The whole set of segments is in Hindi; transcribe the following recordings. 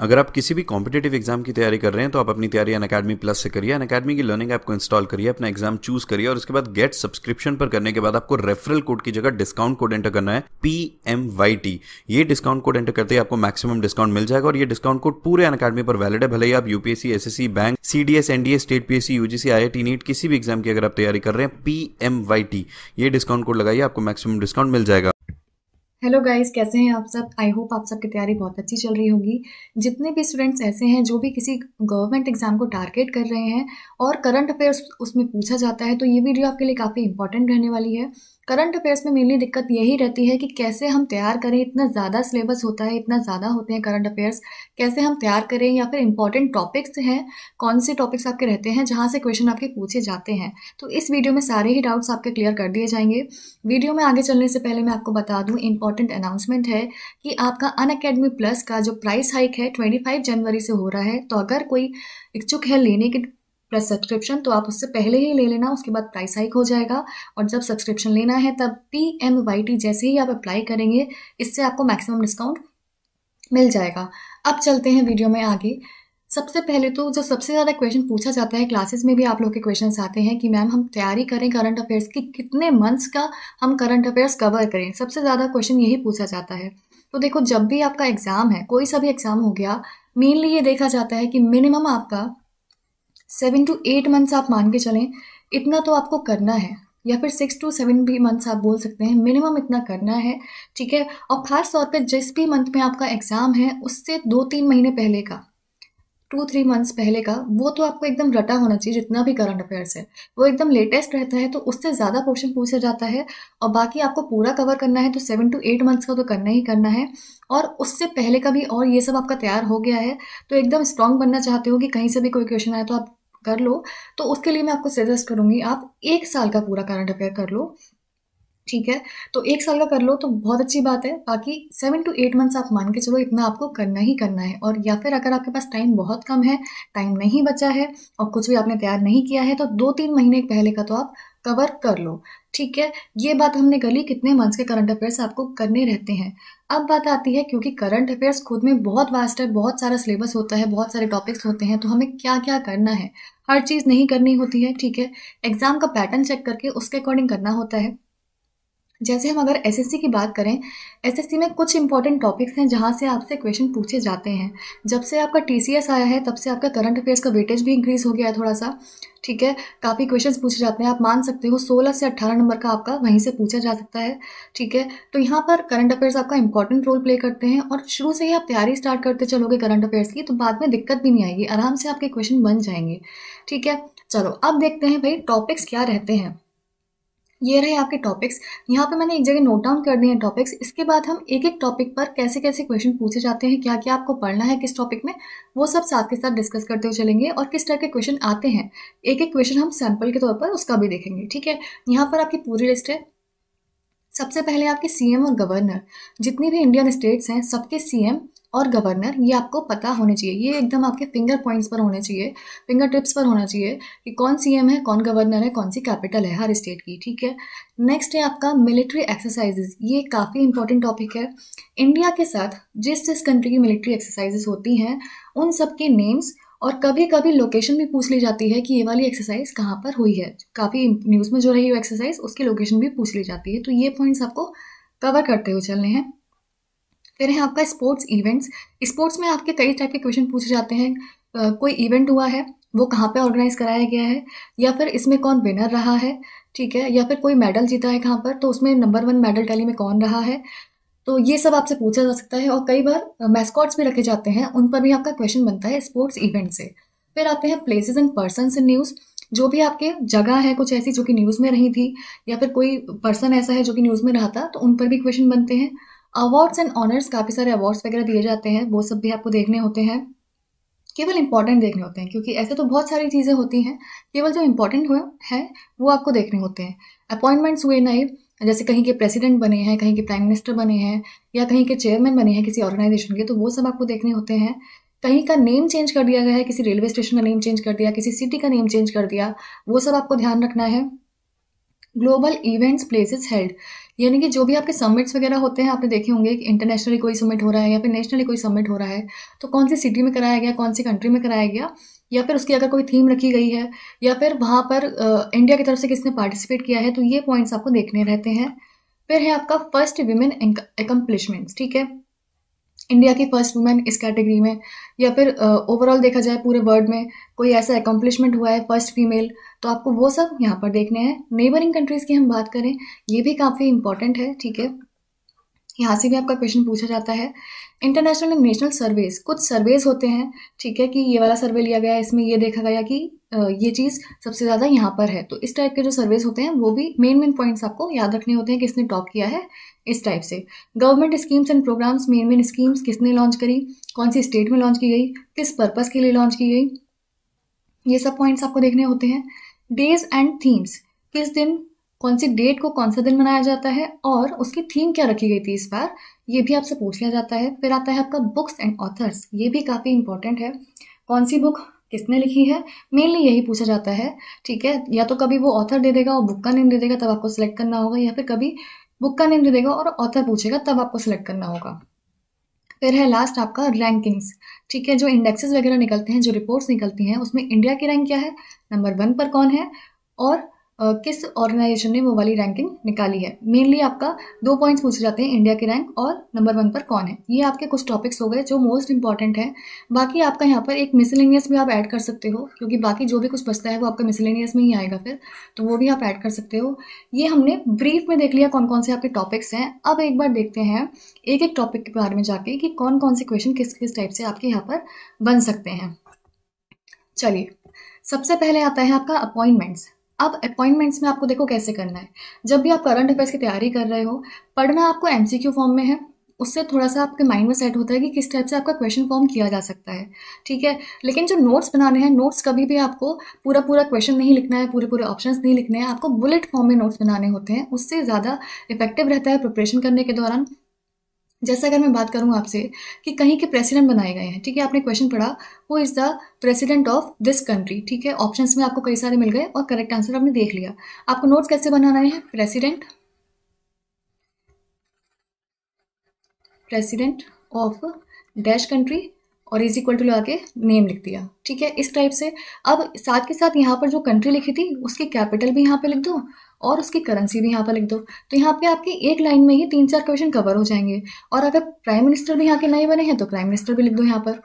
अगर आप किसी भी कॉम्पिटेटिव एग्जाम की तैयारी कर रहे हैं तो आप अपनी तैयारी अन अकेडमी प्लस से करिए अन अकेडमी की लर्निंग ऐप को इंस्टॉल करिए अपना एग्जाम चूज करिए और उसके बाद गेट सब्सक्रिप्शन पर करने के बाद आपको रेफरल कोड की जगह डिस्काउंट कोड एंटर करना है पी एम वाई टी ये डिस्काउंट कोड एंटर करते ही आपको मैक्सिमम डिस्काउंट मिल जाएगा और ये डिस्काउंट कोड पूरे अन अकेडमी पर वैलिड है भले ही आप UPSC SSC bank CDS NDA state PSC UGC I NEET किसी भी एग्जाम की अगर आप तैयारी कर रहे हैं पी एम वाई टी ये डिस्काउंट कोड लगाइए आपको मैक्सिमम डिस्काउंट मिल जाएगा हेलो गाइस कैसे हैं आप सब आई होप आप सबकी तैयारी बहुत अच्छी चल रही होगी जितने भी स्टूडेंट्स ऐसे हैं जो भी किसी गवर्नमेंट एग्जाम को टारगेट कर रहे हैं और करंट अफेयर्स उसमें पूछा जाता है तो ये वीडियो आपके लिए काफ़ी इंपॉर्टेंट रहने वाली है करंट अफेयर्स में मेनली दिक्कत यही रहती है कि कैसे हम तैयार करें इतना ज़्यादा सिलेबस होता है इतना ज़्यादा होते हैं करंट अफेयर्स कैसे हम तैयार करें या फिर इंपॉर्टेंट टॉपिक्स हैं कौन से टॉपिक्स आपके रहते हैं जहाँ से क्वेश्चन आपके पूछे जाते हैं तो इस वीडियो में सारे ही डाउट्स आपके क्लियर कर दिए जाएंगे वीडियो में आगे चलने से पहले मैं आपको बता दूँ इंपॉर्टेंट अनाउंसमेंट है कि आपका अन अकेडमी प्लस का जो प्राइस हाइक है ट्वेंटी जनवरी से हो रहा है तो अगर कोई इच्छुक है लेने के प्लस सब्सक्रिप्शन तो आप उससे पहले ही ले लेना उसके बाद प्राइस हाइक हो जाएगा और जब सब्सक्रिप्शन लेना है तब पी एम वाई टी जैसे ही आप अप्लाई करेंगे इससे आपको मैक्सिमम डिस्काउंट मिल जाएगा अब चलते हैं वीडियो में आगे सबसे पहले तो जो सबसे ज़्यादा क्वेश्चन पूछा जाता है क्लासेस में भी आप लोग के क्वेश्चन आते हैं कि मैम हम तैयारी करें करंट अफेयर्स की कितने मंथ्स का हम करंट अफेयर्स कवर करें सबसे ज़्यादा क्वेश्चन यही पूछा जाता है तो देखो जब भी आपका एग्ज़ाम है कोई सा भी एग्ज़ाम हो गया मेनली ये देखा जाता है कि मिनिमम आपका सेवन टू एट मंथ्स आप मान के चलें इतना तो आपको करना है या फिर सिक्स टू सेवन भी मंथ्स आप बोल सकते हैं मिनिमम इतना करना है ठीक है और ख़ास तौर पे जिस भी मंथ में आपका एग्ज़ाम है उससे दो तीन महीने पहले का टू थ्री मंथ्स पहले का वो तो आपको एकदम रटा होना चाहिए जितना भी करंट अफेयर्स है वो एकदम लेटेस्ट रहता है तो उससे ज़्यादा पोर्शन पूछा जाता है और बाकी आपको पूरा कवर करना है तो सेवन टू एट मंथ्स का तो करना ही करना है और उससे पहले का भी और ये सब आपका तैयार हो गया है तो एकदम स्ट्रांग बनना चाहते हो कि कहीं से भी कोई क्वेश्चन आए तो आप कर लो तो उसके लिए मैं आपको सजेस्ट करूँगी आप एक साल का पूरा करंट अफेयर कर लो ठीक है तो एक साल का कर लो तो बहुत अच्छी बात है बाकी सेवन टू एट मंथ्स आप मान के चलो इतना आपको करना ही करना है और या फिर अगर आपके पास टाइम बहुत कम है टाइम नहीं बचा है और कुछ भी आपने तैयार नहीं किया है तो दो तीन महीने पहले का तो आप कवर कर लो ठीक है ये बात हमने कर ली कितने मंथ्स के करंट अफेयर्स आपको करने रहते हैं अब बात आती है क्योंकि करंट अफेयर्स खुद में बहुत वास्ट है बहुत सारा सिलेबस होता है बहुत सारे टॉपिक्स होते हैं तो हमें क्या क्या करना है हर चीज़ नहीं करनी होती है ठीक है एग्ज़ाम का पैटर्न चेक करके उसके अकॉर्डिंग करना होता है जैसे हम अगर एसएससी की बात करें एसएससी में कुछ इंपॉर्टेंट टॉपिक्स हैं जहाँ से आपसे क्वेश्चन पूछे जाते हैं जब से आपका टीसीएस आया है तब से आपका करंट अफेयर्स का वेटेज भी इंक्रीज़ हो गया है थोड़ा सा ठीक है काफ़ी क्वेश्चंस पूछे जाते हैं आप मान सकते हो 16 से 18 नंबर का आपका वहीं से पूछा जा सकता है ठीक है तो यहाँ पर करंट अफेयर्स आपका इंपॉर्टेंट रोल प्ले करते हैं और शुरू से ही आप तैयारी स्टार्ट करते चलोगे करंट अफेयर्स की तो बाद में दिक्कत भी नहीं आएगी आराम से आपके क्वेश्चन बन जाएंगे ठीक है चलो अब देखते हैं भाई टॉपिक्स क्या रहते हैं ये रहे आपके टॉपिक्स यहाँ पे मैंने एक जगह नोट डाउन कर दिए हैं टॉपिक्स इसके बाद हम एक एक टॉपिक पर कैसे कैसे क्वेश्चन पूछे जाते हैं क्या क्या आपको पढ़ना है किस टॉपिक में वो सब साथ के साथ डिस्कस करते हुए चलेंगे और किस टाइप के क्वेश्चन आते हैं एक एक क्वेश्चन हम सैम्पल के तौर पर उसका भी देखेंगे ठीक है यहाँ पर आपकी पूरी लिस्ट है सबसे पहले आपके सीएम और गवर्नर जितनी भी इंडियन स्टेट्स हैं सबके सीएम और गवर्नर ये आपको पता होने चाहिए ये एकदम आपके फिंगर पॉइंट्स पर होने चाहिए फिंगर टिप्स पर होना चाहिए कि कौन एम है कौन गवर्नर है कौन सी कैपिटल है हर स्टेट की ठीक है नेक्स्ट है आपका मिलिट्री एक्सरसाइजेज ये काफ़ी इंपॉर्टेंट टॉपिक है इंडिया के साथ जिस जिस कंट्री की मिलिट्री एक्सरसाइजेज होती हैं उन सब के नेम्स और कभी कभी लोकेशन भी पूछ ली जाती है कि ये वाली एक्सरसाइज कहाँ पर हुई है काफ़ी न्यूज़ में जो रही हो एक्सरसाइज उसकी लोकेशन भी पूछ ली जाती है तो ये पॉइंट्स आपको कवर करते हुए चलने हैं फिर है आपका स्पोर्ट्स इवेंट्स स्पोर्ट्स में आपके कई टाइप के क्वेश्चन पूछे जाते हैं कोई इवेंट हुआ है वो कहाँ पे ऑर्गेनाइज कराया गया है या फिर इसमें कौन विनर रहा है ठीक है या फिर कोई मेडल जीता है कहाँ पर तो उसमें नंबर वन मेडल टैली में कौन रहा है तो ये सब आपसे पूछा जा सकता है और कई बार मैस्कॉट्स भी रखे जाते हैं उन पर भी आपका क्वेश्चन बनता है स्पोर्ट्स इवेंट से फिर आते हैं places and person in news जो भी आपके जगह है कुछ ऐसी जो कि न्यूज़ में रही थी या फिर कोई पर्सन ऐसा है जो कि न्यूज़ में रहा था तो उन पर भी क्वेश्चन बनते हैं अवार्ड्स एंड ऑनर्स काफ़ी सारे अवार्ड्स वगैरह दिए जाते हैं वो सब भी आपको देखने होते हैं केवल इंपॉर्टेंट देखने होते हैं क्योंकि ऐसे तो बहुत सारी चीज़ें होती हैं केवल जो इंपॉर्टेंट हुए हैं वो आपको देखने होते हैं अपॉइंटमेंट्स हुए नए जैसे कहीं के प्रेसिडेंट बने हैं कहीं के प्राइम मिनिस्टर बने हैं या कहीं के चेयरमैन बने हैं किसी ऑर्गेनाइजेशन के तो वो सब आपको देखने होते हैं कहीं का नेम चेंज कर दिया गया है किसी रेलवे स्टेशन का नेम चेंज कर दिया किसी सिटी का नेम चेंज कर दिया वो सब आपको ध्यान रखना है ग्लोबल इवेंट्स प्लेसेस हेल्ड यानी कि जो भी आपके समिट्स वगैरह होते हैं आपने देखे होंगे कि इंटरनेशनली कोई समिट हो रहा है या फिर नेशनली कोई समिट हो रहा है तो कौन सी सिटी में कराया गया कौन सी कंट्री में कराया गया या फिर उसकी अगर कोई थीम रखी गई है या फिर वहाँ पर आ, इंडिया की तरफ से किसने पार्टिसिपेट किया है तो ये पॉइंट्स आपको देखने रहते हैं फिर है आपका फर्स्ट वीमेन एकम्प्लिशमेंट्स ठीक है इंडिया की फर्स्ट वुमेन इस कैटेगरी में या फिर ओवरऑल uh, देखा जाए पूरे वर्ल्ड में कोई ऐसा अकम्पलिशमेंट हुआ है फर्स्ट फीमेल तो आपको वो सब यहाँ पर देखने हैं नेबरिंग कंट्रीज़ की हम बात करें ये भी काफ़ी इंपॉर्टेंट है ठीक है यहाँ से भी आपका क्वेश्चन पूछा जाता है इंटरनेशनल एंड नेशनल सर्वेज कुछ सर्वेज होते हैं ठीक है कि ये वाला सर्वे लिया गया इसमें ये देखा गया कि ये चीज़ सबसे ज़्यादा यहाँ पर है तो इस टाइप के जो सर्वेज होते हैं वो भी मेन मेन पॉइंट्स आपको याद रखने होते हैं कि इसने टॉप किया है इस टाइप से government schemes and programmes main main schemes किसने लॉन्च करी कौन सी स्टेट में लॉन्च की गई किस पर्पस के लिए लॉन्च की गई ये सब पॉइंट्स आपको देखने होते हैं डेज एंड थीम्स किस दिन कौन सी डेट को कौन सा दिन मनाया जाता है और उसकी थीम क्या रखी गई थी इस बार ये भी आपसे पूछ लिया जाता है फिर आता है आपका बुक्स एंड ऑथर्स ये भी काफ़ी इंपॉर्टेंट है कौन सी बुक किसने लिखी है मेनली यही पूछा जाता है ठीक है या तो कभी वो ऑथर दे देगा और बुक का नेम दे देगा तब आपको सिलेक्ट करना होगा या फिर कभी बुक का नेम दे देगा और ऑथर पूछेगा तब आपको सेलेक्ट करना होगा फिर है लास्ट आपका रैंकिंग्स ठीक है जो इंडेक्सेस वगैरह निकलते हैं जो रिपोर्ट्स निकलती हैं उसमें इंडिया की रैंक क्या है नंबर वन पर कौन है और किस ऑर्गेनाइजेशन ने वो वाली रैंकिंग निकाली है मेनली आपका दो पॉइंट्स पूछे जाते हैं इंडिया की रैंक और नंबर वन पर कौन है ये आपके कुछ टॉपिक्स हो गए जो मोस्ट इंपॉर्टेंट है बाकी आपका यहाँ पर एक मिसलेनियस भी आप ऐड कर सकते हो क्योंकि बाकी जो भी कुछ बचता है वो आपका मिसलेनियस में ही आएगा फिर तो वो भी आप ऐड कर सकते हो ये हमने ब्रीफ में देख लिया कौन कौन से आपके टॉपिक्स हैं अब एक बार देखते हैं एक एक टॉपिक के बारे में जाके कि कौन कौन से क्वेश्चन किस किस टाइप से आपके यहाँ पर बन सकते हैं चलिए सबसे पहले आता है आपका अपॉइंटमेंट्स अब अपॉइंटमेंट्स में आपको देखो कैसे करना है जब भी आप करंट अफेयर्स की तैयारी कर रहे हो पढ़ना आपको एम फॉर्म में है उससे थोड़ा सा आपके माइंड में सेट होता है कि किस टाइप से आपका क्वेश्चन फॉर्म किया जा सकता है ठीक है लेकिन जो नोट्स बनाने हैं नोट्स कभी भी आपको पूरा पूरा क्वेश्चन नहीं लिखना है पूरे पूरे ऑप्शंस नहीं लिखने हैं आपको बुलेट फॉर्म में नोट्स बनाने होते हैं उससे ज़्यादा इफेक्टिव रहता है प्रिपरेशन करने के दौरान जैसे अगर मैं बात करूँ आपसे कि कहीं के प्रेसिडेंट बनाए गए हैं ठीक है आपने क्वेश्चन पढ़ा who is the president of this country ठीक है ऑप्शन में आपको कई सारे मिल गए और करेक्ट आंसर आपने देख लिया आपको नोट्स कैसे बनाना है president president of dash country और इज इक्वल टू लगा के नेम लिख दिया ठीक है इस टाइप से अब साथ के साथ यहाँ पर जो कंट्री लिखी थी उसकी कैपिटल भी यहाँ पे लिख दो और उसकी करेंसी भी यहाँ पर लिख दो तो यहाँ पे आपके एक लाइन में ही तीन चार क्वेश्चन कवर हो जाएंगे और अगर प्राइम मिनिस्टर भी यहाँ के नए बने हैं तो प्राइम मिनिस्टर भी लिख दो यहाँ पर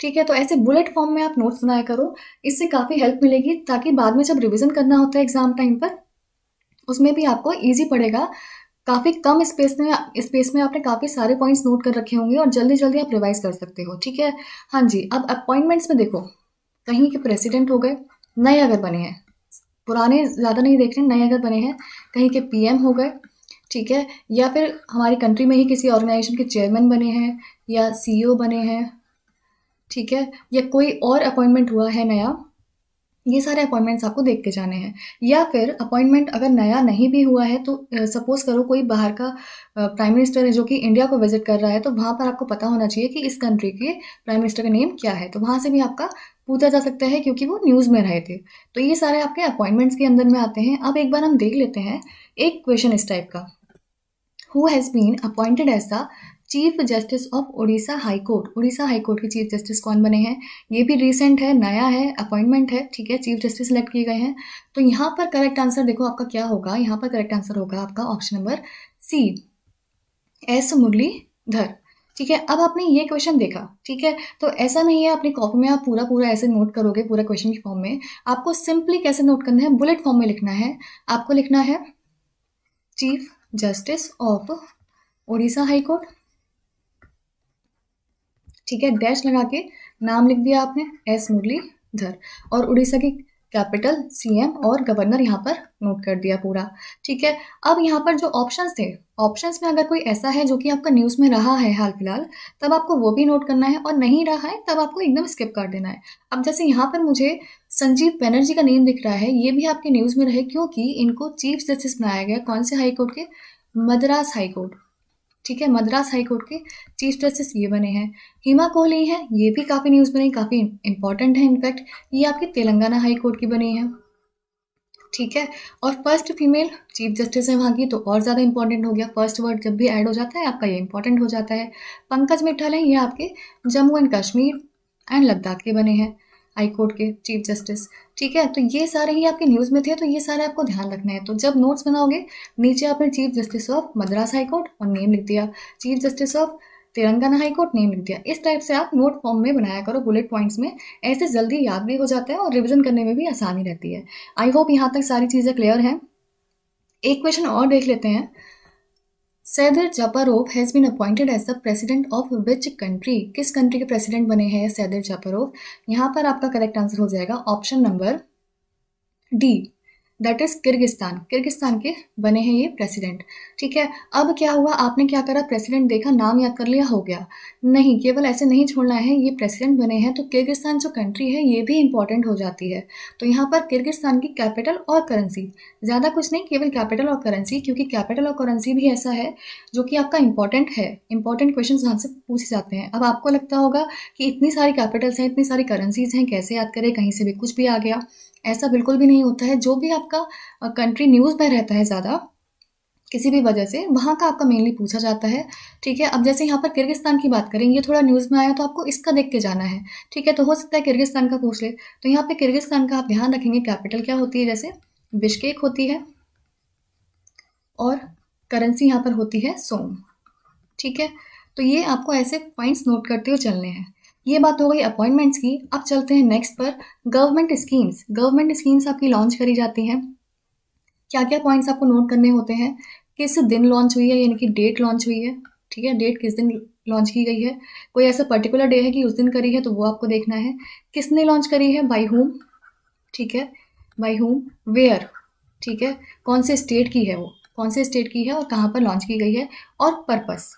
ठीक है तो ऐसे बुलेट फॉर्म में आप नोट्स बनाया करो इससे काफ़ी हेल्प मिलेगी ताकि बाद में जब रिविज़न करना होता है एग्जाम टाइम पर उसमें भी आपको ईजी पड़ेगा काफ़ी कम स्पेस में स्पेस में आपने काफ़ी सारे पॉइंट्स नोट कर रखे होंगे और जल्दी जल्दी आप रिवाइज कर सकते हो ठीक है हाँ जी अब अपॉइंटमेंट्स में देखो कहीं के प्रेसिडेंट हो गए नए अगर बने हैं पुराने ज़्यादा नहीं देख रहे नए अगर बने हैं कहीं के पीएम हो गए ठीक है या फिर हमारी कंट्री में ही किसी ऑर्गेनाइजेशन के चेयरमैन बने हैं या सीईओ बने हैं ठीक है या कोई और अपॉइंटमेंट हुआ है नया ये सारे अपॉइंटमेंट्स आपको देख के जाने हैं या फिर अपॉइंटमेंट अगर नया नहीं भी हुआ है तो सपोज़ करो कोई बाहर का प्राइम मिनिस्टर है जो कि इंडिया को विजिट कर रहा है तो वहाँ पर आपको पता होना चाहिए कि इस कंट्री के प्राइम मिनिस्टर का नेम क्या है तो वहाँ से भी आपका पूछा जा सकता है क्योंकि वो न्यूज़ में रहे थे तो ये सारे आपके अपॉइंटमेंट्स के अंदर में आते हैं अब एक बार हम देख लेते हैं एक क्वेश्चन इस टाइप का who has been appointed as the chief justice of Orissa high court Orissa high court के चीफ जस्टिस कौन बने हैं ये भी रिसेंट है नया है अपॉइंटमेंट है ठीक है चीफ जस्टिस सेलेक्ट किए गए हैं तो यहाँ पर करेक्ट आंसर देखो आपका क्या होगा यहाँ पर करेक्ट आंसर होगा आपका option number C S Muralidhar ठीक है अब आपने ये क्वेश्चन देखा ठीक है तो ऐसा नहीं है अपनी कॉपी में आप पूरा पूरा ऐसे नोट करोगे पूरा क्वेश्चन के फॉर्म में आपको सिंपली कैसे नोट करना है बुलेट फॉर्म में लिखना है आपको लिखना है chief justice of Orissa high court ठीक है डैश लगा के नाम लिख दिया आपने एस मुरलीधर और उड़ीसा की कैपिटल सीएम और गवर्नर यहाँ पर नोट कर दिया पूरा ठीक है अब यहाँ पर जो ऑप्शंस थे ऑप्शंस में अगर कोई ऐसा है जो कि आपका न्यूज़ में रहा है हाल फिलहाल तब आपको वो भी नोट करना है और नहीं रहा है तब आपको एकदम स्किप कर देना है अब जैसे यहाँ पर मुझे संजीव बैनर्जी का नेम दिख रहा है ये भी आपके न्यूज़ में रहे क्योंकि इनको चीफ जस्टिस बनाया गया कौन से हाईकोर्ट के मद्रास हाईकोर्ट ठीक है मद्रास हाईकोर्ट के चीफ जस्टिस ये बने हैं हिमा कोहली हैं ये भी काफ़ी न्यूज़ बनी काफ़ी इंपॉर्टेंट है इनफैक्ट ये आपकी तेलंगाना हाईकोर्ट की बनी है ठीक है और फर्स्ट फीमेल चीफ जस्टिस है वहाँ की तो और ज़्यादा इंपॉर्टेंट हो गया फर्स्ट वर्ड जब भी ऐड हो जाता है आपका ये इंपॉर्टेंट हो जाता है पंकज मिठल हैं ये आपके जम्मू एंड कश्मीर एंड लद्दाख के बने हैं हाई कोर्ट के चीफ जस्टिस ठीक है तो ये सारे ही आपके न्यूज़ में थे तो ये सारे आपको ध्यान रखना है तो जब नोट्स बनाओगे नीचे आपने chief justice of Madras high court और नेम लिख दिया chief justice of Telangana high court name लिख दिया इस टाइप से आप नोट फॉर्म में बनाया करो बुलेट पॉइंट्स में ऐसे जल्दी याद भी हो जाता है और रिविजन करने में भी आसानी रहती है आई होप यहाँ तक सारी चीज़ें क्लियर हैं एक क्वेश्चन और देख लेते हैं Sadyr Japarov has been appointed as the president of which country किस कंट्री के प्रेसिडेंट बने हैं सैदर जापारोव यहाँ पर आपका करेक्ट आंसर हो जाएगा option number D that is Kyrgyzstan Kyrgyzstan के बने हैं ये प्रेसिडेंट ठीक है अब क्या हुआ आपने क्या करा प्रेसिडेंट देखा नाम याद कर लिया हो गया नहीं केवल ऐसे नहीं छोड़ना है ये प्रेसिडेंट बने हैं तो किर्गिस्तान जो कंट्री है ये भी इंपॉर्टेंट हो जाती है तो यहाँ पर किर्गिस्तान की कैपिटल और करेंसी ज़्यादा कुछ नहीं केवल कैपिटल और करेंसी क्योंकि कैपिटल और करेंसी भी ऐसा है जो कि आपका इंपॉर्टेंट है इंपॉर्टेंट क्वेश्चन यहाँ से पूछे जाते हैं अब आपको लगता होगा कि इतनी सारी कैपिटल्स हैं इतनी सारी करेंसीज हैं कैसे याद करें कहीं से भी कुछ भी आ गया ऐसा बिल्कुल भी नहीं होता है जो भी आपका कंट्री न्यूज़ में रहता है ज़्यादा किसी भी वजह से वहाँ का आपका मेनली पूछा जाता है ठीक है अब जैसे यहाँ पर किर्गिस्तान की बात करें ये थोड़ा न्यूज़ में आया तो आपको इसका देख के जाना है ठीक है तो हो सकता है किर्गिस्तान का पूछ ले तो यहाँ पे किर्गिस्तान का आप ध्यान रखेंगे कैपिटल क्या होती है जैसे बिश्केक होती है और करेंसी यहाँ पर होती है सोम ठीक है तो ये आपको ऐसे पॉइंट्स नोट करते हुए चलने हैं ये बात हो गई अपॉइंटमेंट्स की अब चलते हैं नेक्स्ट पर गवर्नमेंट स्कीम्स गवर्नमेंट स्कीम्स आपकी लॉन्च करी जाती हैं क्या क्या पॉइंट्स आपको नोट करने होते हैं किस दिन लॉन्च हुई है यानी कि डेट लॉन्च हुई है ठीक है डेट किस दिन लॉन्च की गई है कोई ऐसा पर्टिकुलर डे है कि उस दिन करी है तो वो आपको देखना है किसने लॉन्च करी है बाई होम ठीक है बाई होम वेयर ठीक है कौन से स्टेट की है वो कौन से स्टेट की है और कहाँ पर लॉन्च की गई है और पर्पस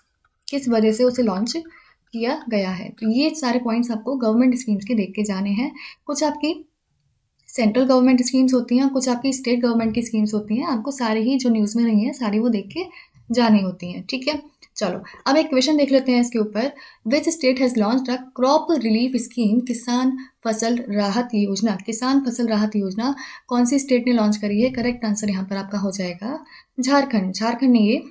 किस वजह से उसे लॉन्च किया गया है तो ये सारे पॉइंट्स आपको गवर्नमेंट स्कीम्स के देख के जाने हैं कुछ आपकी सेंट्रल गवर्नमेंट स्कीम्स होती हैं कुछ आपकी स्टेट गवर्नमेंट की स्कीम्स होती हैं आपको सारी ही जो न्यूज़ में रही हैं सारी वो देख के जानी होती हैं ठीक है चलो अब एक क्वेश्चन देख लेते हैं इसके ऊपर which state has launch a crop relief scheme Kisan Fasal राहत योजना किसान फसल राहत योजना कौन सी स्टेट ने लॉन्च करी है करेक्ट आंसर यहाँ पर आपका हो जाएगा झारखंड झारखंड ने ये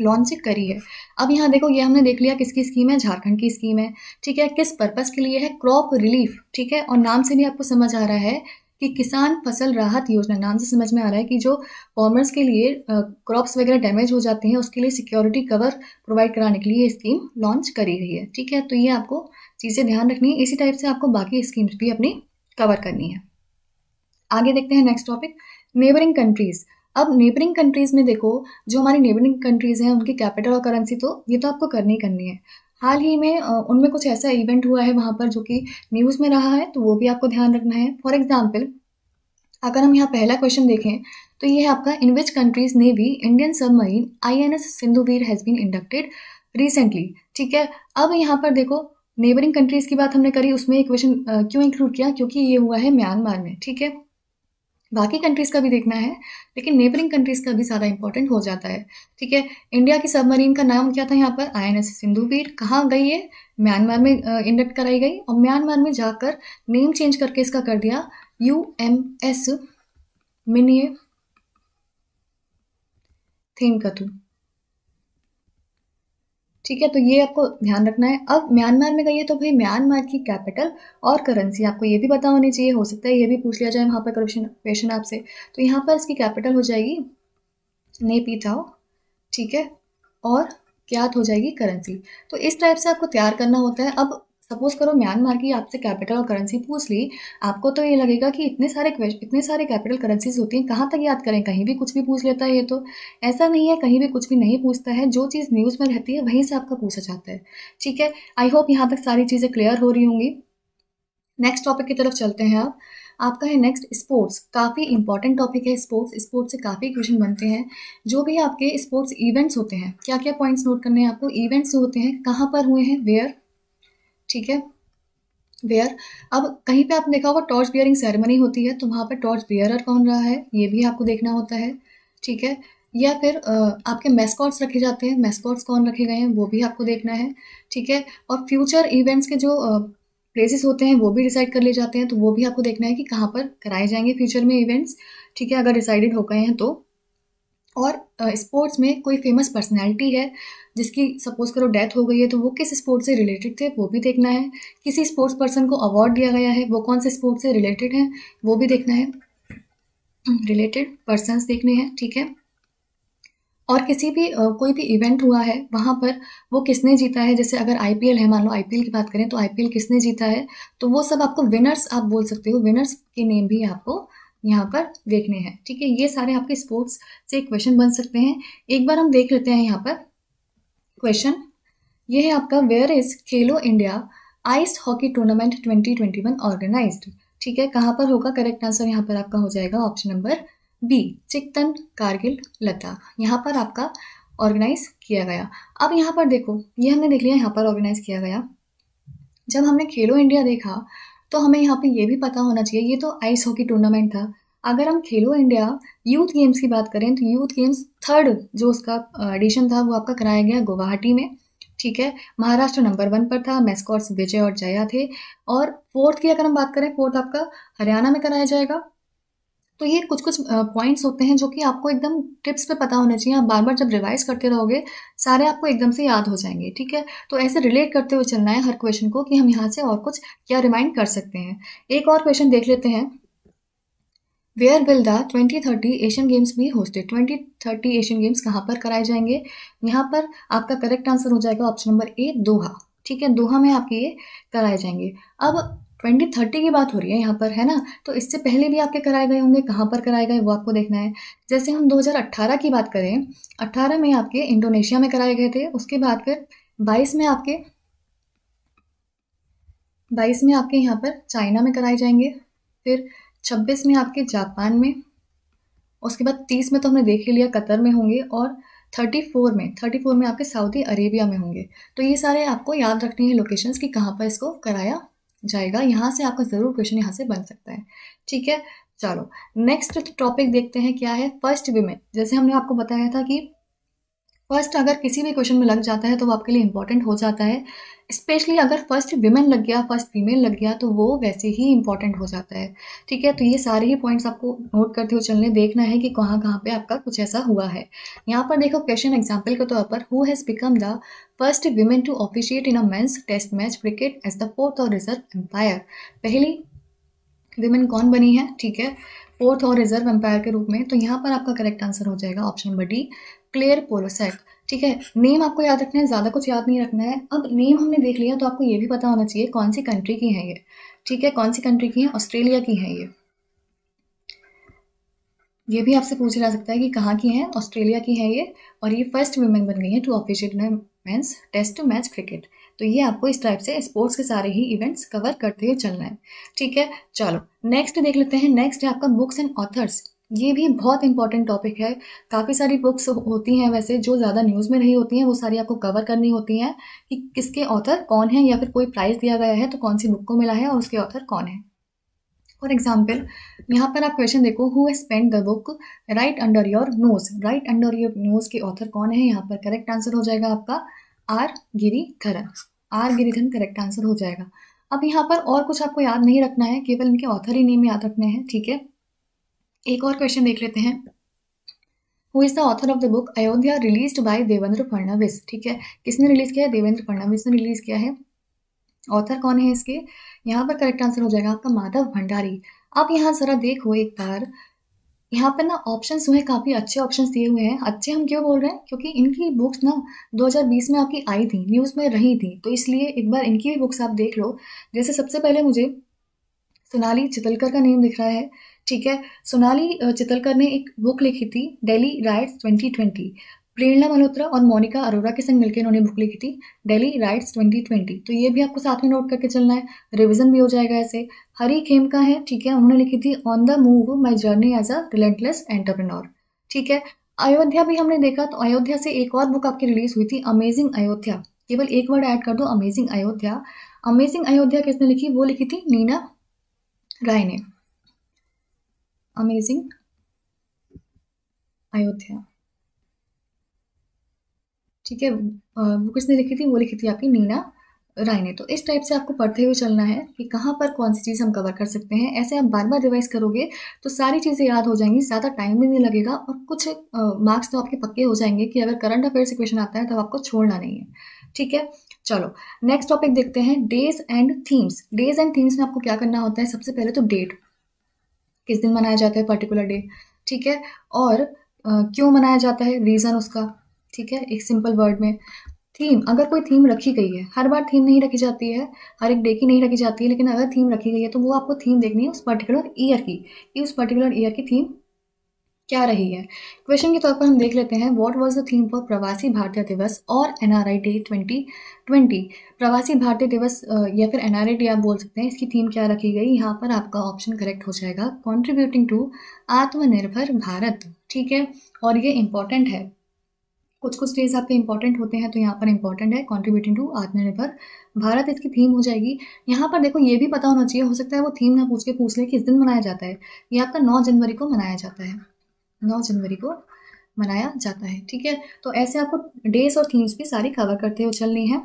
लॉन्च करी है अब यहाँ देखो ये हमने देख लिया किसकी स्कीम है झारखंड की स्कीम है ठीक है किस पर्पज़ के लिए है क्रॉप रिलीफ ठीक है और नाम से भी आपको समझ आ रहा है कि किसान फसल राहत योजना नाम से समझ में आ रहा है कि जो फॉर्मर्स के लिए क्रॉप्स वगैरह डैमेज हो जाते हैं उसके लिए सिक्योरिटी कवर प्रोवाइड कराने के लिए ये स्कीम लॉन्च करी गई है ठीक है तो ये आपको चीज़ें ध्यान रखनी है इसी टाइप से आपको बाकी स्कीम्स भी अपनी कवर करनी है आगे देखते हैं नेक्स्ट टॉपिक नेबरिंग कंट्रीज़ अब नेबरिंग कंट्रीज़ में देखो जो हमारी नेबरिंग कंट्रीज़ हैं उनकी कैपिटल और करेंसी तो ये तो आपको करनी ही करनी है हाल ही में उनमें कुछ ऐसा इवेंट हुआ है वहाँ पर जो कि न्यूज़ में रहा है तो वो भी आपको ध्यान रखना है फॉर एग्जाम्पल अगर हम यहाँ पहला क्वेश्चन देखें तो ये है आपका इन विच कंट्रीज ने भी Indian submarine I N S Sindhuvir has been inducted recently ठीक है अब यहाँ पर देखो नेबरिंग कंट्रीज़ की बात हमने करी उसमें एक क्वेश्चन क्यों इंक्लूड किया क्योंकि ये हुआ है म्यांमार में ठीक है बाकी कंट्रीज़ का भी देखना है लेकिन नेबरिंग कंट्रीज़ का भी ज़्यादा इंपॉर्टेंट हो जाता है ठीक है इंडिया की सबमरीन का नाम क्या था यहाँ पर आई एन एस सिंधुवीर कहाँ गई है म्यांमार में इंडक्ट कराई गई और म्यांमार में जाकर नेम चेंज करके इसका कर दिया U M S Minye Theinkhathu ठीक है तो ये आपको ध्यान रखना है अब म्यांमार में गई है तो भाई म्यांमार की कैपिटल और करेंसी आपको ये भी पता होनी चाहिए हो सकता है ये भी पूछ लिया जाए वहाँ पर करप्शन क्वेश्चन आपसे तो यहाँ पर इसकी कैपिटल हो जाएगी नेपीथाओ ठीक है और क्या हो जाएगी करेंसी तो इस टाइप से आपको तैयार करना होता है अब सपोज करो म्यांमार की आपसे कैपिटल और करेंसी पूछ ली आपको तो ये लगेगा कि इतने सारे इतने सारे कैपिटल करेंसीज होती हैं कहाँ तक याद करें कहीं भी कुछ भी पूछ लेता है ये तो ऐसा नहीं है कहीं भी कुछ भी नहीं पूछता है जो चीज़ न्यूज़ में रहती है वहीं से आपका पूछा जाता है ठीक है आई होप यहाँ तक सारी चीज़ें क्लियर हो रही होंगी नेक्स्ट टॉपिक की तरफ चलते हैं आप आपका है नेक्स्ट स्पोर्ट्स काफ़ी इंपॉर्टेंट टॉपिक है स्पोर्ट्स स्पोर्ट्स से काफ़ी क्वेश्चन बनते हैं जो भी आपके स्पोर्ट्स इवेंट्स होते हैं क्या क्या पॉइंट्स नोट करने हैं आपको इवेंट्स होते हैं कहाँ पर हुए हैं वेयर ठीक है वेयर अब कहीं पे आपने देखा होगा टॉर्च बियरिंग सेरेमनी होती है तो वहाँ पर टॉर्च बियरर कौन रहा है ये भी आपको देखना होता है ठीक है या फिर आपके मैस्कॉट्स रखे जाते हैं मैस्कॉट्स कौन रखे गए हैं वो भी आपको देखना है ठीक है और फ्यूचर इवेंट्स के जो प्लेसेस होते हैं वो भी डिसाइड कर लिए जाते हैं तो वो भी आपको देखना है कि कहाँ पर कराए जाएंगे फ्यूचर में इवेंट्स ठीक है अगर डिसाइडेड हो गए हैं तो और स्पोर्ट्स में कोई फेमस पर्सनैलिटी है जिसकी सपोज करो डेथ हो गई है तो वो किस स्पोर्ट से रिलेटेड थे वो भी देखना है किसी स्पोर्ट्स पर्सन को अवार्ड दिया गया है वो कौन से स्पोर्ट से रिलेटेड है वो भी देखना है रिलेटेड पर्सन देखने हैं ठीक है और किसी भी कोई भी इवेंट हुआ है वहाँ पर वो किसने जीता है जैसे अगर एल है मान लो एल की बात करें तो एल किसने जीता है तो वो सब आपको विनर्स आप बोल सकते हो विनर्स के नेम भी आपको यहाँ पर देखने हैं ठीक है ये सारे आपके स्पोर्ट्स से क्वेश्चन बन सकते हैं एक बार हम देख लेते हैं यहाँ पर क्वेश्चन ये है आपका where is Khelo India ice hockey tournament 2021 organise ठीक है कहाँ पर होगा करेक्ट आंसर यहाँ पर आपका हो जाएगा option number B Chiktan Kargil Ladakh यहाँ पर आपका ऑर्गेनाइज किया गया अब यहाँ पर देखो ये हमने देख लिया यहाँ पर ऑर्गेनाइज किया गया जब हमने खेलो इंडिया देखा तो हमें यहाँ पे ये भी पता होना चाहिए ये तो आइस हॉकी टूर्नामेंट था अगर हम खेलो इंडिया यूथ गेम्स की बात करें तो यूथ गेम्स थर्ड जो उसका एडिशन था वो आपका कराया गया गुवाहाटी में ठीक है महाराष्ट्र नंबर वन पर था मैस्कॉट्स विजय और जया थे और फोर्थ की अगर हम बात करें फोर्थ आपका हरियाणा में कराया जाएगा तो ये कुछ कुछ पॉइंट्स होते हैं जो कि आपको एकदम टिप्स पे पता होने चाहिए आप बार बार जब रिवाइज करते रहोगे सारे आपको एकदम से याद हो जाएंगे ठीक है तो ऐसे रिलेट करते हुए चलना है हर क्वेश्चन को कि हम यहाँ से और कुछ क्या रिमाइंड कर सकते हैं एक और क्वेश्चन देख लेते हैं where will the 2030 Asian Games be hosted 2030 Asian Games कहाँ पर कराए जाएंगे यहाँ पर आपका करेक्ट आंसर हो जाएगा ऑप्शन नंबर ए दोहा ठीक है दोहा में आपके ये कराए जाएंगे अब 2030 की बात हो रही है यहाँ पर है ना तो इससे पहले भी आपके कराए गए होंगे कहाँ पर कराए गए वो आपको देखना है जैसे हम 2018 की बात करें 18 में आपके इंडोनेशिया में कराए गए थे उसके बाद फिर 22 में आपके 22 में आपके यहाँ पर चाइना में कराए जाएंगे फिर छब्बीस में आपके जापान में उसके बाद तीस में तो हमने देख ही लिया कतर में होंगे और थर्टी फोर में थर्टी फोर में आपके सऊदी अरेबिया में होंगे तो ये सारे आपको याद रखने हैं लोकेशंस कि कहाँ पर इसको कराया जाएगा यहाँ से आपका ज़रूर क्वेश्चन यहाँ से बन सकता है ठीक है चलो नेक्स्ट टॉपिक देखते हैं क्या है फर्स्ट वीमेन जैसे हमने आपको बताया था कि फर्स्ट अगर किसी भी क्वेश्चन में लग जाता है तो वो आपके लिए इंपॉर्टेंट हो जाता है स्पेशली अगर फर्स्ट वीमेन लग गया फर्स्ट फीमेल लग गया तो वो वैसे ही इंपॉर्टेंट हो जाता है ठीक है तो ये सारे ही पॉइंट्स आपको नोट करते हुए चलने देखना है कि कहाँ कहाँ पे आपका कुछ ऐसा हुआ है यहाँ पर देखो क्वेश्चन एग्जाम्पल के तौर पर who has become the first women to officiate in a men's test match cricket as the fourth और रिजर्व एम्पायर पहली विमेन कौन बनी है ठीक है फोर्थ और रिजर्व एम्पायर के रूप में तो यहाँ पर आपका करेक्ट आंसर हो जाएगा option number D Claire Polosak ठीक है नेम आपको याद रखना है ज़्यादा कुछ याद नहीं रखना है अब नेम हमने देख लिया तो आपको ये भी पता होना चाहिए कौन सी कंट्री की है ये ठीक है कौन सी कंट्री की है ऑस्ट्रेलिया की है ये ये भी आपसे पूछा जा सकता है कि कहाँ की है ऑस्ट्रेलिया की है ये और ये फर्स्ट वीमेन बन गई है to official men's test to match cricket तो ये आपको इस टाइप से स्पोर्ट्स के सारे ही इवेंट्स कवर करते हुए चलना है ठीक है चलो नेक्स्ट देख लेते हैं नेक्स्ट है आपका बुक्स एंड ऑथर्स ये भी बहुत इंपॉर्टेंट टॉपिक है काफ़ी सारी बुक्स होती हैं वैसे जो ज़्यादा न्यूज़ में नहीं होती हैं वो सारी आपको कवर करनी होती हैं कि किसके ऑथर कौन है या फिर कोई प्राइज़ दिया गया है तो कौन सी बुक को मिला है और उसके ऑथर कौन है फॉर एग्जाम्पल यहाँ पर आप क्वेश्चन देखो who has spend the book right under your nose right under your nose के ऑथर कौन है यहाँ पर करेक्ट आंसर हो जाएगा आपका R Giridharan R Giridharan correct answer हो जाएगा अब यहाँ पर और कुछ आपको याद नहीं रखना है केवल इनके ऑथर ही नेम याद रखने हैं ठीक है एक और क्वेश्चन देख लेते हैं who is the author of the book Ayodhya release by Devendra Fadnavis ठीक है किसने रिलीज किया है देवेंद्र फडणवीस ने रिलीज किया है ऑथर कौन है इसके यहाँ पर करेक्ट आंसर हो जाएगा आपका माधव भंडारी आप यहाँ ज़रा देखो एक बार यहाँ पर ना ऑप्शंस हुए काफ़ी अच्छे ऑप्शंस दिए हुए हैं अच्छे हम क्यों बोल रहे हैं क्योंकि इनकी बुक्स ना 2020 में आपकी आई थी न्यूज़ में रही थी तो इसलिए एक बार इनकी भी बुक्स आप देख लो जैसे सबसे पहले मुझे सोनाली चितलकर का नेम दिख रहा है ठीक है सोनाली चितलकर ने एक बुक लिखी थी डेली राइट्स 2020 प्रेरणा मल्होत्रा और मोनिका अरोरा के संग मिलकर इन्होंने बुक लिखी थी डेली राइट्स 2020 तो ये भी आपको साथ में नोट करके चलना है रिविजन भी हो जाएगा ऐसे हरी खेम का है ठीक है उन्होंने लिखी थी on the move my journey as a relentless entrepreneur ठीक है अयोध्या भी हमने देखा तो अयोध्या से एक और बुक आपकी रिलीज हुई थी अमेजिंग अयोध्या केवल एक वर्ड ऐड कर दो अमेजिंग अयोध्या अमेजिंग अयोध्या किसने लिखी वो लिखी थी नीना राय ने अमेजिंग अयोध्या ठीक है वो किसने लिखी थी वो लिखी थी आपकी नीना राय ने तो इस टाइप से आपको पढ़ते हुए चलना है कि कहाँ पर कौन सी चीज़ हम कवर कर सकते हैं ऐसे आप बार बार रिवाइज करोगे तो सारी चीज़ें याद हो जाएंगी ज़्यादा टाइम भी नहीं लगेगा और कुछ मार्क्स तो आपके पक्के हो जाएंगे कि अगर करंट अफेयर्स क्वेश्चन आता है तो आपको छोड़ना नहीं है ठीक है चलो नेक्स्ट टॉपिक देखते हैं days and themes days and themes में आपको क्या करना होता है सबसे पहले तो डेट किस दिन मनाया जाता है पर्टिकुलर डे ठीक है और आ, क्यों मनाया जाता है रीज़न उसका ठीक है एक सिंपल वर्ड में थीम अगर कोई थीम रखी गई है हर बार थीम नहीं रखी जाती है हर एक डे की नहीं रखी जाती है लेकिन अगर थीम रखी गई है तो वो आपको थीम देखनी है उस पर्टिकुलर ईयर की कि उस पर्टिकुलर ईयर की थीम क्या रही है क्वेश्चन के तौर पर हम देख लेते हैं what was the theme for Pravasi Bharatiya Divas और N R I day twenty twenty Pravasi Bharatiya दिवस या फिर एन आर आई डे आप बोल सकते हैं इसकी थीम क्या रखी गई यहाँ पर आपका ऑप्शन करेक्ट हो जाएगा कॉन्ट्रीब्यूटिंग टू आत्मनिर्भर भारत ठीक है और ये इंपॉर्टेंट है कुछ कुछ डेज आपके इंपॉर्टेंट होते हैं तो यहाँ पर इंपॉर्टेंट है कॉन्ट्रीब्यूटिंग टू आत्मनिर्भर भारत इसकी थीम हो जाएगी यहाँ पर देखो ये भी पता होना चाहिए हो सकता है वो थीम ना पूछ के पूछ ले किस दिन मनाया जाता है ये आपका नौ जनवरी को मनाया जाता है नौ जनवरी को मनाया जाता है ठीक है तो ऐसे आपको डेज और थीम्स भी सारी कवर करते हुए चलनी है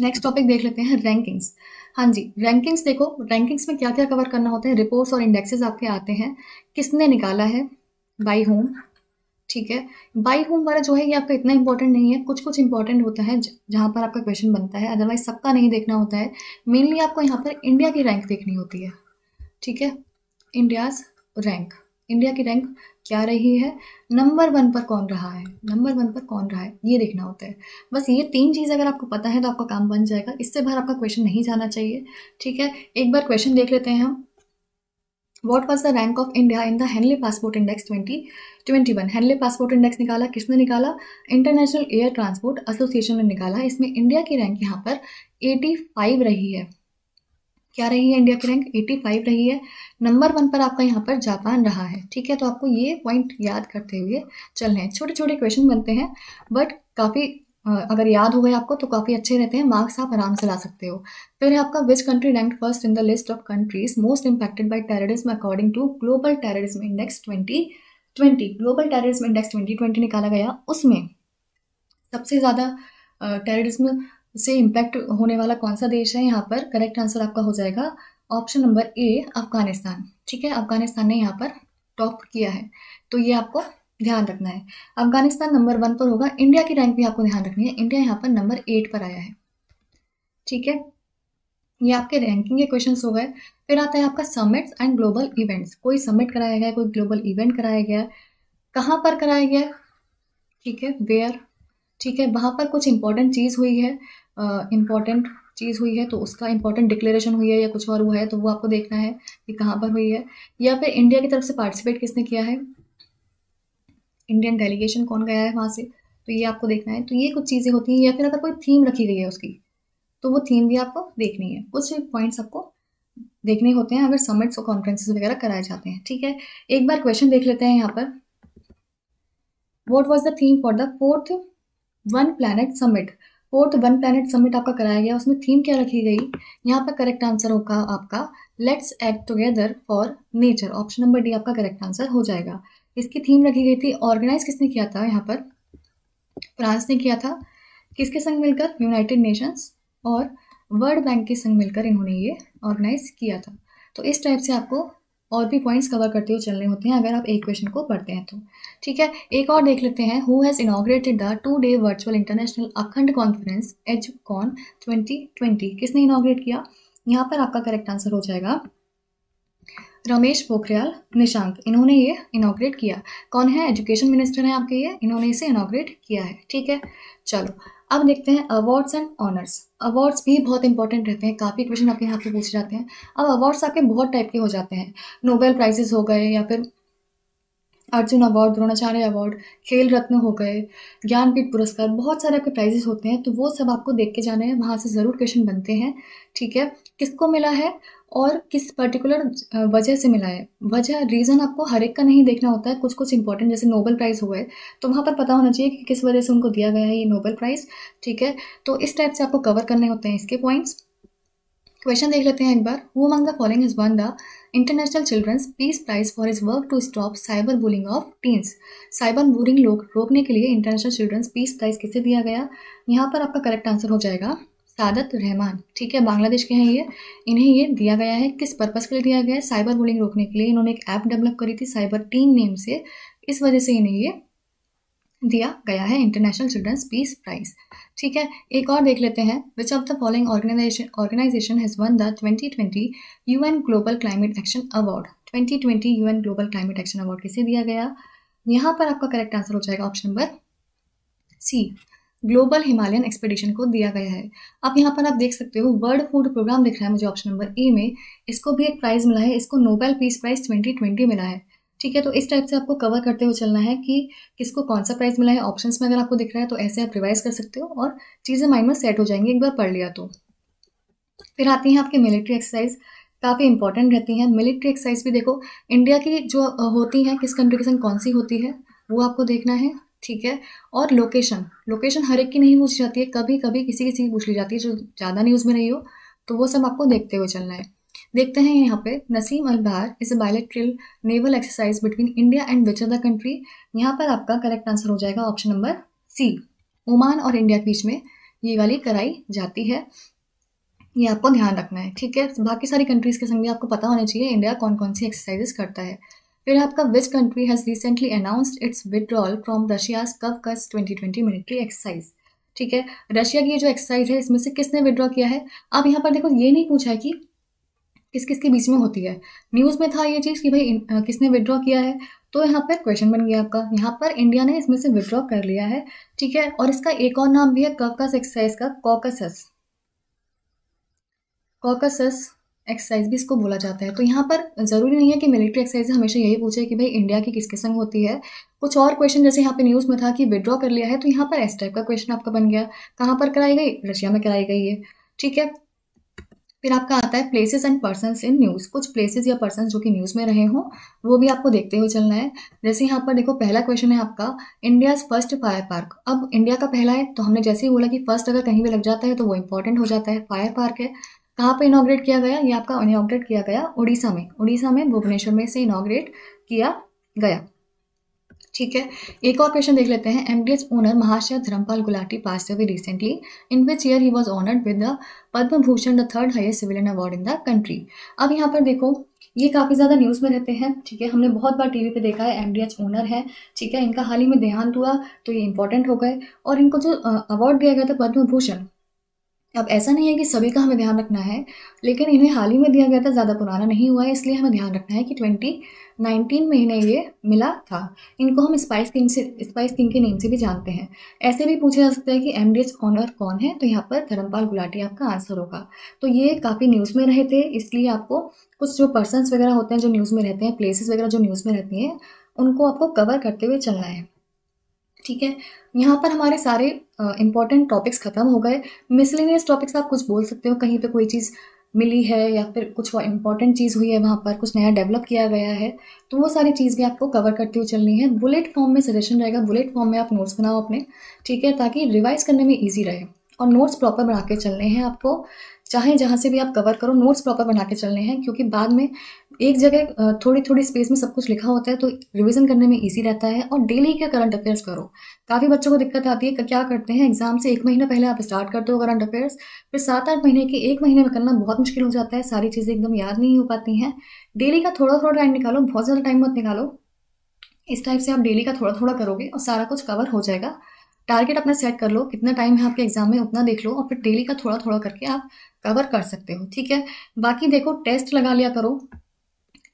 नेक्स्ट टॉपिक देख लेते हैं रैंकिंग्स हाँ जी रैंकिंग्स देखो रैंकिंग्स में क्या क्या कवर करना होता है रिपोर्ट्स और इंडेक्सेस आपके आते हैं किसने निकाला है बाई होम ठीक है बाई होम वाला जो है ये आपका इतना इंपॉर्टेंट नहीं है कुछ कुछ इंपॉर्टेंट होता है जहाँ पर आपका क्वेश्चन बनता है अदरवाइज सबका नहीं देखना होता है मेनली आपको यहाँ पर इंडिया की रैंक देखनी होती है ठीक है इंडियाज़ रैंक इंडिया की रैंक क्या रही है नंबर वन पर कौन रहा है नंबर वन पर कौन रहा है ये देखना होता है बस ये तीन चीज़ अगर आपको पता है तो आपका काम बन जाएगा इससे बाहर आपका क्वेश्चन नहीं जाना चाहिए ठीक है एक बार क्वेश्चन देख लेते हैं हम what was the rank of India in the Henley passport index twenty twenty one Henley passport index निकाला किसने निकाला इंटरनेशनल एयर ट्रांसपोर्ट एसोसिएशन ने निकाला इसमें इंडिया की रैंक यहाँ पर एटी फाइव रही है क्या रही है इंडिया की रैंक 85 रही है नंबर वन पर आपका यहाँ पर जापान रहा है ठीक है तो आपको ये पॉइंट याद करते हुए चल रहे हैं छोटे छोटे क्वेश्चन बनते हैं बट काफ़ी अगर याद हो गए आपको तो काफ़ी अच्छे रहते हैं मार्क्स आप आराम से ला सकते हो फिर है आपका which country rank first in the list of countries most impacted by terrorism according to global terrorism index twenty twenty global terrorism index twenty twenty निकाला गया उसमें सबसे ज़्यादा टेररिज्म से इम्पैक्ट होने वाला कौन सा देश है यहाँ पर करेक्ट आंसर आपका हो जाएगा ऑप्शन नंबर ए अफगानिस्तान ठीक है अफगानिस्तान ने यहाँ पर टॉप किया है तो ये आपको ध्यान रखना है अफगानिस्तान नंबर वन पर होगा इंडिया की रैंक भी आपको ध्यान रखनी है इंडिया यहाँ पर नंबर एट पर आया है ठीक है ये आपके रैंकिंग के क्वेश्चन हो गए फिर आता है आपका समिट्स एंड ग्लोबल इवेंट्स कोई समिट कराया गया कोई ग्लोबल इवेंट कराया गया कहाँ पर कराया गया ठीक है वेयर ठीक है वहाँ पर कुछ इंपॉर्टेंट चीज़ हुई है इम्पॉर्टेंट चीज़ हुई है तो उसका इंपॉर्टेंट डिक्लेरेशन हुई है या कुछ और हुआ है तो वो आपको देखना है कि कहाँ पर हुई है या फिर इंडिया की तरफ से पार्टिसिपेट किसने किया है इंडियन डेलीगेशन कौन गया है वहाँ से तो ये आपको देखना है तो ये कुछ चीज़ें होती हैं या फिर अगर कोई थीम रखी गई है उसकी तो वो थीम भी आपको देखनी है कुछ पॉइंट्स आपको देखने होते हैं अगर समिट्स और कॉन्फ्रेंसेस वगैरह कराए जाते हैं ठीक है एक बार क्वेश्चन देख लेते हैं यहाँ पर what was the theme for the fourth one planet summit fourth one planet summit आपका कराया गया उसमें थीम क्या रखी गई यहाँ पर करेक्ट आंसर होगा आपका let's act together for nature option number D आपका करेक्ट आंसर हो जाएगा इसकी थीम रखी गई थी ऑर्गेनाइज किसने किया था यहाँ पर फ्रांस ने किया था किसके संग मिलकर यूनाइटेड नेशंस और वर्ल्ड बैंक के संग मिलकर इन्होंने ये ऑर्गेनाइज किया था तो इस टाइप से आपको और भी पॉइंट्स कवर करते हुए चलने होते हैं अगर आप एक क्वेश्चन को पढ़ते हैं तो ठीक है एक और देख लेते हैं who has inaugurated the two day virtual international Akhand conference H con twenty twenty किसने इनाग्रेट किया यहाँ पर आपका करेक्ट आंसर हो जाएगा रमेश पोखरियाल निशांक इन्होंने ये इनाग्रेट किया कौन है एजुकेशन मिनिस्टर हैं आपके ये इन्होंने इसे इनाग्रेट किया है ठीक है चलो अब देखते हैं अवार्ड्स एंड ऑनर्स अवार्ड्स भी बहुत इंपॉर्टेंट रहते हैं काफ़ी क्वेश्चन आपके यहाँ पे पूछे जाते हैं अब अवार्ड्स आपके बहुत टाइप के हो जाते हैं नोबेल प्राइजेज हो गए या फिर अर्जुन अवार्ड द्रोणाचार्य अवार्ड खेल रत्न हो गए ज्ञानपीठ पुरस्कार बहुत सारे आपके प्राइजेस होते हैं तो वो सब आपको देख के जाने हैं वहाँ से ज़रूर क्वेश्चन बनते हैं ठीक है किसको मिला है और किस पर्टिकुलर वजह से मिला है वजह रीज़न आपको हर एक का नहीं देखना होता है कुछ कुछ इंपॉर्टेंट जैसे नोबल प्राइज़ हुआ है तो वहाँ पर पता होना चाहिए कि किस वजह से उनको दिया गया है ये नोबल प्राइज़ ठीक है तो इस टाइप से आपको कवर करने होते हैं इसके पॉइंट्स क्वेश्चन देख लेते हैं एक बार who among the following is won the international children's peace prize for his work to stop cyber bullying of teens cyber bullying लोग रोकने के लिए इंटरनेशनल चिल्ड्रंस पीस प्राइज किसे दिया गया यहाँ पर आपका करेक्ट आंसर हो जाएगा सादत रहमान ठीक है बांग्लादेश के हैं ये इन्हें ये दिया गया है किस पर्पज़ के लिए दिया गया है साइबर बुलिंग रोकने के लिए इन्होंने एक ऐप डेवलप करी थी साइबर टीन नेम से इस वजह से इन्हें ये दिया गया है इंटरनेशनल चिल्ड्रंस पीस प्राइज ठीक है एक और देख लेते हैं which of the following organisation organisation has won the 2020 UN global climate action award 2020 UN global climate action award किसे दिया गया यहाँ पर आपका करेक्ट आंसर हो जाएगा option number C global Himalayan expedition को दिया गया है अब यहाँ पर आप देख सकते हो वर्ल्ड फूड प्रोग्राम दिख रहा है मुझे ऑप्शन नंबर ए में इसको भी एक प्राइज़ मिला है इसको नोबेल पीस प्राइज़ 2020 मिला है ठीक है तो इस टाइप से आपको कवर करते हुए चलना है कि किसको कौन सा प्राइस मिला है ऑप्शन में अगर आपको दिख रहा है तो ऐसे आप रिवाइज कर सकते हो और चीज़ें माइंड में सेट हो जाएंगी एक बार पढ़ लिया तो फिर आती हैं आपकी मिलिट्री एक्सरसाइज काफ़ी इंपॉर्टेंट रहती हैं मिलिट्री एक्सरसाइज भी देखो इंडिया की जो होती हैं किस कंट्री के संग कौन सी होती है वो आपको देखना है ठीक है और लोकेशन लोकेशन हर एक की नहीं पूछी जाती है कभी कभी किसी किसी की पूछ ली जाती है जो ज़्यादा न्यूज़ में रही हो तो वो सब आपको देखते हुए चलना है देखते हैं यहाँ पे Naseem Al Bahr is a bilateral naval exercise between India and which other country यहाँ पर आपका करेक्ट आंसर हो जाएगा ऑप्शन नंबर सी ओमान और इंडिया के बीच में ये वाली कराई जाती है ये आपको ध्यान रखना है ठीक है बाकी सारी कंट्रीज़ के संग भी आपको पता होना चाहिए इंडिया कौन कौन सी एक्सरसाइजेस करता है फिर आपका which country has recently announced its withdrawal from Russia's Kavkaz twenty twenty military exercise ठीक है रशिया की ये जो एक्सरसाइज है इसमें से किसने विड्रॉ किया है अब यहाँ पर देखो ये नहीं पूछा है कि किस किस के बीच में होती है न्यूज़ में था ये चीज़ कि भाई किसने विड्रॉ किया है तो यहाँ पर क्वेश्चन बन गया आपका यहाँ पर इंडिया ने इसमें से विड्रॉ कर लिया है ठीक है और इसका एक और नाम भी है कॉकस एक्सरसाइज का कॉकसस कॉकसस एक्सरसाइज भी इसको बोला जाता है तो यहाँ पर ज़रूरी नहीं है कि मिलिट्री एक्सरसाइज हमेशा यही पूछे कि भाई इंडिया की किसके संग होती है कुछ और क्वेश्चन जैसे यहाँ पे न्यूज़ में था कि विड्रॉ कर लिया है तो यहाँ पर एस टाइप का क्वेश्चन आपका बन गया कहाँ पर कराई गई रशिया में कराई गई है ठीक है फिर आपका आता है places and person in news कुछ प्लेसेस या पर्सन जो कि न्यूज़ में रहे हों वो भी आपको देखते हुए चलना है जैसे यहाँ पर देखो पहला क्वेश्चन है आपका इंडियाज़ फर्स्ट फायर पार्क अब इंडिया का पहला है तो हमने जैसे ही बोला कि फर्स्ट अगर कहीं भी लग जाता है तो वो इंपॉर्टेंट हो जाता है फायर पार्क है कहाँ पर इनाग्रेट किया गया ये आपका इनाग्रेट किया गया उड़ीसा में उड़ीसा में भुवनेश्वर में से इनाग्रेट किया गया ठीक है एक और क्वेश्चन देख लेते हैं M D H owner Mahashay Dharampal Gulati pass away recently in which year he was honoured with the Padma Bhushan the third highest civilian award in the country अब यहाँ पर देखो ये काफ़ी ज़्यादा न्यूज़ में रहते हैं ठीक है हमने बहुत बार टीवी पे देखा है एमडीएच ओनर है ठीक है इनका हाल ही में देहांत हुआ तो ये इंपॉर्टेंट हो गए और इनको जो अवार्ड दिया गया था पद्म भूषण अब ऐसा नहीं है कि सभी का हमें ध्यान रखना है लेकिन इन्हें हाल ही में दिया गया था ज़्यादा पुराना नहीं हुआ है इसलिए हमें ध्यान रखना है कि ट्वेंटी नाइनटीन में इन्हें ये मिला था इनको हम स्पाइस किंग से स्पाइस किंग के नेम से भी जानते हैं ऐसे भी पूछा जा सकता है कि एम डी एच ऑनर कौन है तो यहाँ पर धर्मपाल गुलाटी आपका आंसर होगा तो ये काफ़ी न्यूज़ में रहे थे इसलिए आपको कुछ जो पर्सनस वगैरह होते हैं जो न्यूज़ में रहते हैं प्लेसेस वगैरह जो न्यूज़ में रहती हैं उनको आपको कवर करते हुए चलना है ठीक है यहाँ पर हमारे सारे इंपॉर्टेंट टॉपिक्स ख़त्म हो गए मिसलिनियस टॉपिक्स आप कुछ बोल सकते हो कहीं पे कोई चीज़ मिली है या फिर कुछ इंपॉर्टेंट चीज़ हुई है वहाँ पर कुछ नया डेवलप किया गया है तो वो सारी चीज़ भी आपको कवर करते हुए चलनी है बुलेट फॉर्म में सजेशन रहेगा बुलेट फॉर्म में आप नोट्स बनाओ अपने ठीक है ताकि रिवाइज करने में ईजी रहे और नोट्स प्रॉपर बना के चलने हैं आपको चाहे जहाँ से भी आप कवर करो नोट्स प्रॉपर बना के चलने हैं क्योंकि बाद में एक जगह थोड़ी थोड़ी स्पेस में सब कुछ लिखा होता है तो रिवीजन करने में इजी रहता है और डेली का करंट अफेयर्स करो काफ़ी बच्चों को दिक्कत आती है क्या करते हैं एग्जाम से एक महीना पहले आप स्टार्ट करते हो करंट अफेयर्स फिर सात आठ महीने के एक महीने में करना बहुत मुश्किल हो जाता है सारी चीज़ें एकदम याद नहीं हो पाती हैं डेली का थोड़ा थोड़ा टाइम निकालो बहुत ज़्यादा टाइम मत निकालो इस टाइप से आप डेली का थोड़ा थोड़ा करोगे और सारा कुछ कवर हो जाएगा टारगेट अपना सेट कर लो कितना टाइम है आपके एग्जाम में उतना देख लो और फिर डेली का थोड़ा थोड़ा करके आप कवर कर सकते हो ठीक है बाकी देखो टेस्ट लगा लिया करो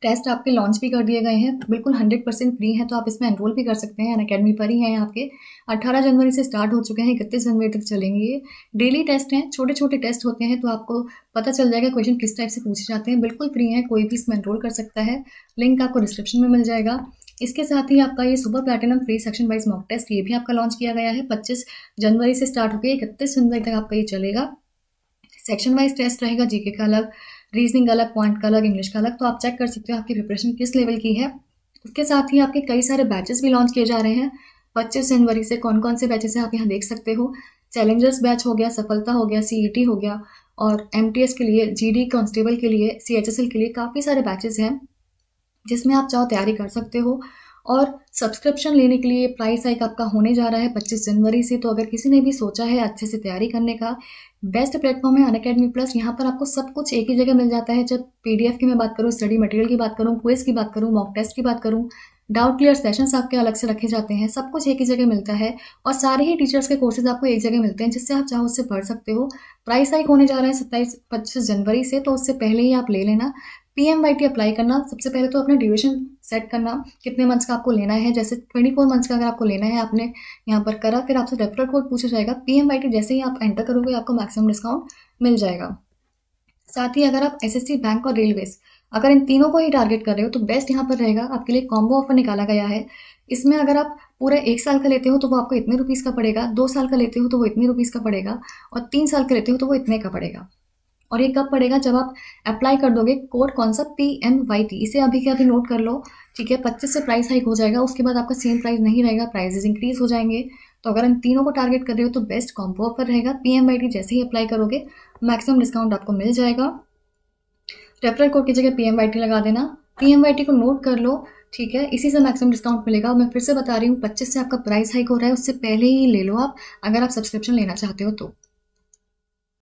टेस्ट आपके लॉन्च भी कर दिए गए हैं बिल्कुल हंड्रेड परसेंट फ्री है तो आप इसमें एनरोल भी कर सकते हैं अकेडमी पर ही हैं आपके अट्ठारह जनवरी से स्टार्ट हो चुके हैं इकतीस जनवरी तक चलेंगे ये डेली टेस्ट हैं छोटे छोटे टेस्ट होते हैं तो आपको पता चल जाएगा क्वेश्चन किस टाइप से पूछे जाते हैं बिल्कुल फ्री हैं कोई भी इसमें एनरोल कर सकता है लिंक आपको डिस्क्रिप्शन में मिल जाएगा इसके साथ ही आपका ये super platinum free section wise mock test ये भी आपका लॉन्च किया गया है 25 जनवरी से स्टार्ट होकर इकतीस जनवरी तक आपका ये चलेगा सेक्शन वाइज टेस्ट रहेगा जीके का अलग रीजनिंग अलग पॉइंट का अलग इंग्लिश का अलग तो आप चेक कर सकते हो आपकी प्रिपरेशन किस लेवल की है उसके साथ ही आपके कई सारे बैचेस भी लॉन्च किए जा रहे हैं पच्चीस जनवरी से कौन कौन से बैचेस हैं आप यहाँ देख सकते हो चैलेंजर्स बैच हो गया सफलता हो गया सी e हो गया और एम के लिए जी डी के लिए सी के लिए काफ़ी सारे बैचेस हैं जिसमें आप चाहो तैयारी कर सकते हो और सब्सक्रिप्शन लेने के लिए प्राइस हाइक आपका होने जा रहा है 25 जनवरी से तो अगर किसी ने भी सोचा है अच्छे से तैयारी करने का बेस्ट प्लेटफॉर्म है अन अकेडमी प्लस यहाँ पर आपको सब कुछ एक ही जगह मिल जाता है जब पीडीएफ की मैं बात करूँ स्टडी मटेरियल की बात करूँ क्वेज की बात करूँ मॉक टेस्ट की बात करूँ डाउट क्लियर सेशंस आपके अलग से रखे जाते हैं सब कुछ एक ही जगह मिलता है और सारे ही टीचर्स के कोर्सेज आपको एक जगह मिलते हैं जिससे आप चाहो उससे पढ़ सकते हो प्राइस हाइक होने जा रहा है सत्ताईस पच्चीस जनवरी से तो उससे पहले ही आप ले लेना P M Y T apply करना सबसे पहले तो अपना ड्यूरेशन सेट करना कितने मंथ्स का आपको लेना है जैसे ट्वेंटी फोर मंथ्स का अगर आपको लेना है आपने यहाँ पर करा फिर आपसे रेफरल कोड पूछा जाएगा पी एम वाई टी जैसे ही आप एंटर करोगे आपको मैक्सिमम डिस्काउंट मिल जाएगा साथ ही अगर आप एस एस सी बैंक और रेलवेज अगर इन तीनों को ही टारगेट कर रहे हो तो बेस्ट यहाँ पर रहेगा आपके लिए कॉम्बो ऑफर निकाला गया है इसमें अगर आप पूरा एक साल का लेते हो तो वो आपको इतने रुपीज़ का पड़ेगा दो साल का लेते हो तो वो इतने रुपीज़ का पड़ेगा और तीन साल का लेते हो तो वो इतने का पड़ेगा और ये कब पड़ेगा जब आप अप्लाई कर दोगे कोड कौन सा पी एम वाई टी इसे अभी के अभी नोट कर लो ठीक है पच्चीस से प्राइस हाइक हो जाएगा उसके बाद आपका सेम प्राइस नहीं रहेगा प्राइजेज इंक्रीज हो जाएंगे तो अगर हम तीनों को टारगेट कर रहे हो तो बेस्ट कॉम्पो ऑफर रहेगा पी एम वाई टी जैसे ही अप्लाई करोगे मैक्सिमम डिस्काउंट आपको मिल जाएगा रेफरल कोड की जगह पी एम वाई टी लगा देना पी एम वाई टी को नोट कर लो ठीक है इसी से मैक्सिमम डिस्काउंट मिलेगा मैं फिर से बता रही हूँ पच्चीस से आपका प्राइस हाइक हो रहा है उससे पहले ही ले लो आप अगर आप सब्सक्रिप्शन लेना चाहते हो तो